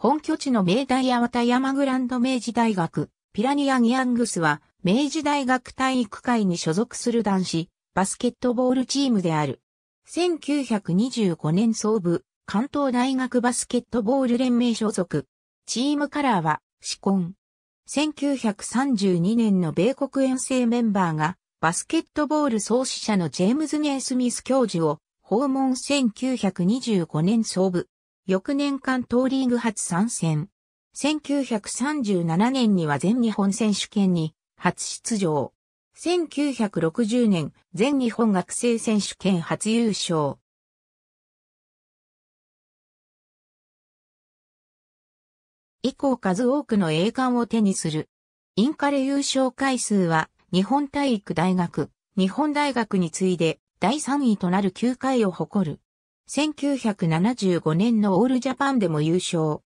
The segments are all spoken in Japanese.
本拠地の明大八幡山グランド明治大学、ピラニアギアングスは、明治大学体育会に所属する男子、バスケットボールチームである。1925年創部、関東大学バスケットボール連盟所属。チームカラーは、シコン。1932年の米国遠征メンバーが、バスケットボール創始者のジェームズ・ネイスミス教授を、訪問1925年創部。翌年ト東リーグ初参戦。1937年には全日本選手権に初出場。1960年全日本学生選手権初優勝。以降数多くの栄冠を手にする。インカレ優勝回数は日本体育大学、日本大学に次いで第3位となる9回を誇る。1975年のオールジャパンでも優勝。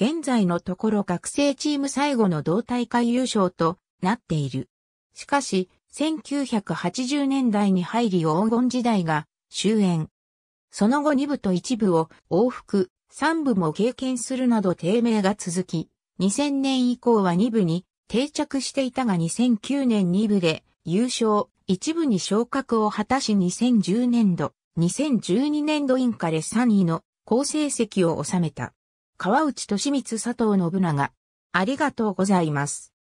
現在のところ学生チーム最後の同大会優勝となっている。しかし、1980年代に入り黄金時代が終焉。その後2部と1部を往復3部も経験するなど低迷が続き、2000年以降は2部に定着していたが2009年2部で優勝1部に昇格を果たし2010年度2012年度インカレ3位の好成績を収めた。川内俊光佐藤信長。ありがとうございます。